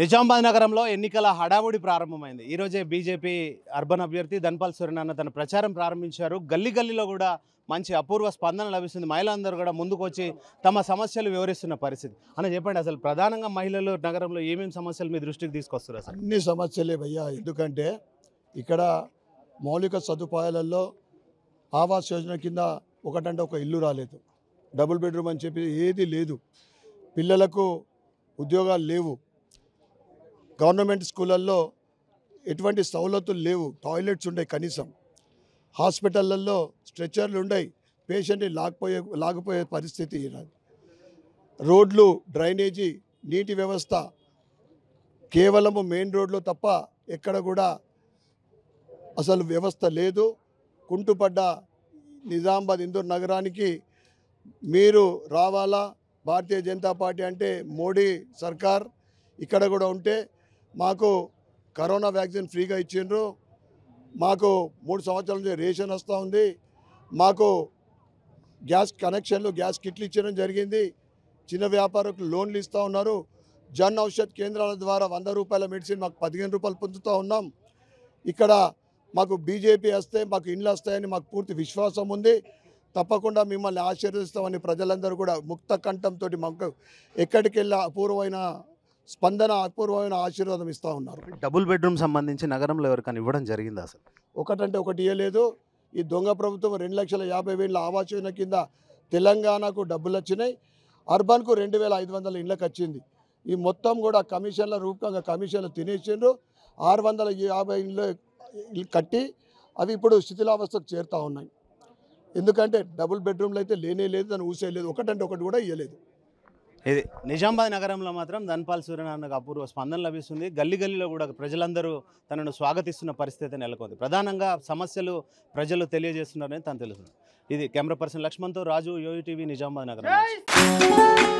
నిజామాబాద్ నగరంలో ఎన్నికల హడావుడి ప్రారంభమైంది ఈరోజే బీజేపీ అర్బన్ అభ్యర్థి ధన్పాల్ సూర్యనారాయణ తన ప్రచారం ప్రారంభించారు గల్లీ గల్లీలో కూడా మంచి అపూర్వ స్పందన లభిస్తుంది మహిళలందరూ కూడా ముందుకొచ్చి తమ సమస్యలు వివరిస్తున్న పరిస్థితి అని చెప్పండి అసలు ప్రధానంగా మహిళలు నగరంలో ఏమేమి సమస్యలు మీ దృష్టికి తీసుకొస్తారు అసలు అన్ని సమస్యలే భయ్యా ఎందుకంటే ఇక్కడ మౌలిక సదుపాయాలలో ఆవాస్ యోజన కింద ఒకటంటే ఒక ఇల్లు రాలేదు డబుల్ బెడ్రూమ్ అని చెప్పి ఏది లేదు పిల్లలకు ఉద్యోగాలు లేవు గవర్నమెంట్ స్కూళ్ళల్లో ఎటువంటి సవలతులు లేవు టాయిలెట్స్ ఉండయి కనీసం హాస్పిటళ్ళల్లో స్ట్రెచర్లు ఉండయి పేషెంట్ని లాగిపోయే లాగిపోయే పరిస్థితి రోడ్లు డ్రైనేజీ నీటి వ్యవస్థ కేవలము మెయిన్ రోడ్లు తప్ప ఎక్కడ కూడా అసలు వ్యవస్థ లేదు కుంటుపడ్డ నిజామాబాద్ ఇందూర్ నగరానికి మీరు రావాలా భారతీయ జనతా పార్టీ అంటే మోడీ సర్కార్ ఇక్కడ కూడా ఉంటే మాకు కరోనా వ్యాక్సిన్ ఫ్రీగా ఇచ్చిండ్రు మాకు మూడు సంవత్సరాల నుంచి రేషన్ వస్తూ ఉంది మాకు గ్యాస్ కనెక్షన్లు గ్యాస్ కిట్లు ఇచ్చడం జరిగింది చిన్న వ్యాపారులకు లోన్లు ఇస్తూ ఉన్నారు జన్ ఔషధ్ కేంద్రాల ద్వారా వంద రూపాయల మెడిసిన్ మాకు పదిహేను రూపాయలు పొందుతూ ఉన్నాం ఇక్కడ మాకు బీజేపీ వస్తే మాకు ఇండ్లు వస్తాయని మాకు పూర్తి విశ్వాసం ఉంది తప్పకుండా మిమ్మల్ని ఆశీర్వదిస్తామని ప్రజలందరూ కూడా ముక్త కంఠంతో మాకు ఎక్కడికి వెళ్ళి అపూర్వమైన స్పందన అపూర్వమైన ఆశీర్వాదం ఇస్తూ ఉన్నారు డబుల్ బెడ్రూమ్ సంబంధించి నగరంలో ఎవరికైనా ఇవ్వడం జరిగింది అసలు ఒకటంటే ఒకటి ఇవ్వలేదు ఈ దొంగ ప్రభుత్వం రెండు లక్షల యాభై వేల ఆవాస్ యోజన కింద తెలంగాణకు డబ్బులు వచ్చినాయి అర్బన్కు రెండు వేల ఐదు వందల ఇళ్ళకి వచ్చింది ఈ మొత్తం కూడా కమిషన్ల రూపకంగా కమిషన్లు తినేసిండ్రు ఆరు వందల యాభై ఇండ్లు కట్టి అవి ఇప్పుడు శిథిలావస్థకు చేరుతూ ఉన్నాయి ఎందుకంటే డబుల్ బెడ్రూమ్లు అయితే లేనే లేదు దాన్ని ఊసేయలేదు ఒకటంటే ఒకటి కూడా ఇవ్వలేదు ఇది నిజామాబాద్ నగరంలో మాత్రం ధన్పాల్ సూర్యనారాయణకు అపూర్వ స్పందన లభిస్తుంది గల్లీ గల్లీలో కూడా ప్రజలందరూ తనను స్వాగతిస్తున్న పరిస్థితి నెలకొంది ప్రధానంగా సమస్యలు ప్రజలు తెలియజేస్తున్నారని తను తెలుస్తుంది ఇది కెమెరా పర్సన్ లక్ష్మణ్తో రాజు యోయూ టీవీ నిజామాబాద్ నగరం